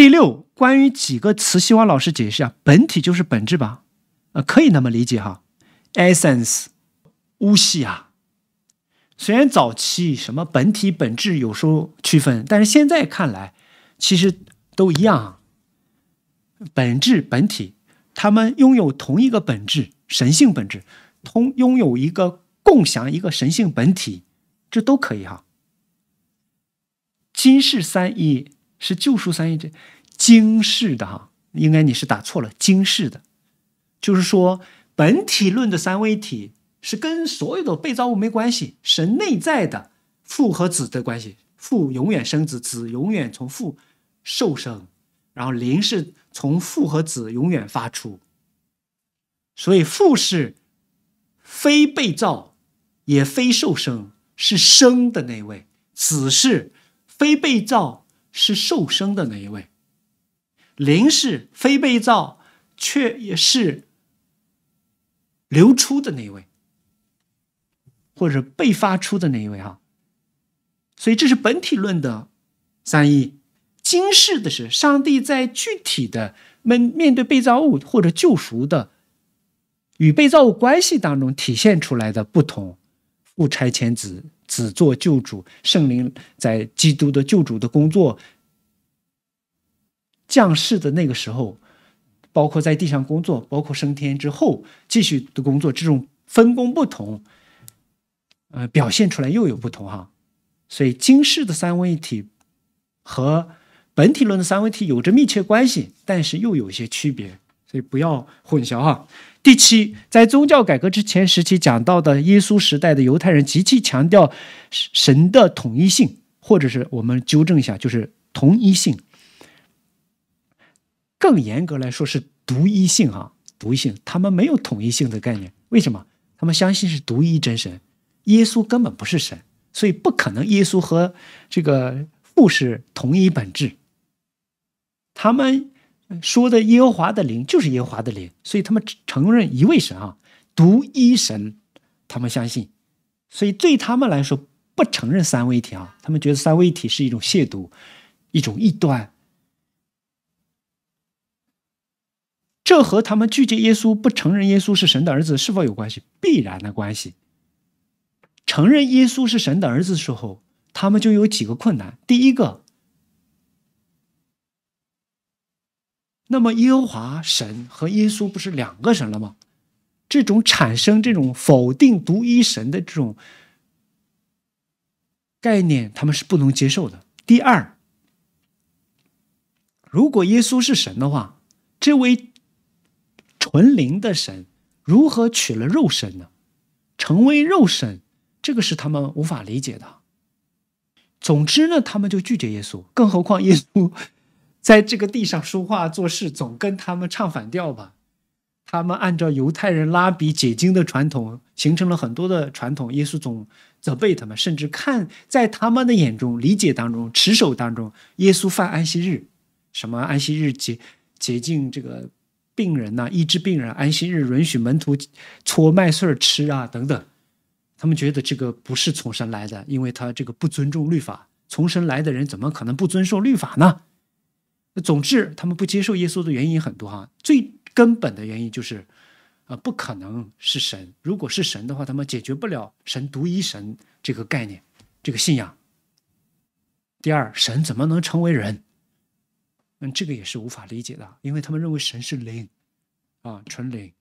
第六，关于几个词，希望老师解释啊。本体就是本质吧，啊，可以那么理解哈。Essence，乌西啊。虽然早期什么本体本质有时候区分，但是现在看来，其实都一样。本质、本体，他们拥有同一个本质，神性本质，同拥有一个共享一个神性本体，这都可以哈。今世三一是救赎三一这经世的哈，应该你是打错了经世的，就是说本体论的三位一体是跟所有的被造物没关系，神内在的父和子的关系，父永远生子，子永远从父受生，然后灵是从父和子永远发出，所以父是非被造也非受生，是生的那位；子是非被造。是受生的那一位，灵是非被造却也是流出的那一位，或者被发出的那一位哈。所以这是本体论的三义。经世的是上帝在具体的面面对被造物或者救赎的与被造物关系当中体现出来的不同父差遣子。子做救主圣灵，在基督的救主的工作，降世的那个时候，包括在地上工作，包括升天之后继续的工作，这种分工不同，呃，表现出来又有不同哈。所以，经世的三位一体和本体论的三位一体有着密切关系，但是又有一些区别。所以不要混淆哈。第七，在宗教改革之前时期讲到的耶稣时代的犹太人极其强调神的统一性，或者是我们纠正一下，就是同一性。更严格来说是独一性啊，独一性。他们没有统一性的概念，为什么？他们相信是独一真神，耶稣根本不是神，所以不可能耶稣和这个父是同一本质。他们。说的耶和华的灵就是耶和华的灵，所以他们承认一位神啊，独一神，他们相信。所以对他们来说，不承认三位一体啊，他们觉得三位一体是一种亵渎，一种异端。这和他们拒绝耶稣、不承认耶稣是神的儿子是否有关系？必然的关系。承认耶稣是神的儿子时候，他们就有几个困难。第一个。那么，耶和华神和耶稣不是两个神了吗？这种产生这种否定独一神的这种概念，他们是不能接受的。第二，如果耶稣是神的话，这位纯灵的神如何取了肉身呢？成为肉身，这个是他们无法理解的。总之呢，他们就拒绝耶稣，更何况耶稣。在这个地上说话做事，总跟他们唱反调吧。他们按照犹太人拉比解经的传统，形成了很多的传统。耶稣总责备他们，甚至看在他们的眼中、理解当中、持守当中，耶稣犯安息日，什么安息日解解禁这个病人呐，医治病人，安息日允许门徒搓麦穗吃啊等等。他们觉得这个不是从神来的，因为他这个不尊重律法。从神来的人怎么可能不遵守律法呢？那总之，他们不接受耶稣的原因很多哈，最根本的原因就是，啊，不可能是神。如果是神的话，他们解决不了“神独一神”这个概念，这个信仰。第二，神怎么能成为人？嗯，这个也是无法理解的，因为他们认为神是灵，啊，纯灵。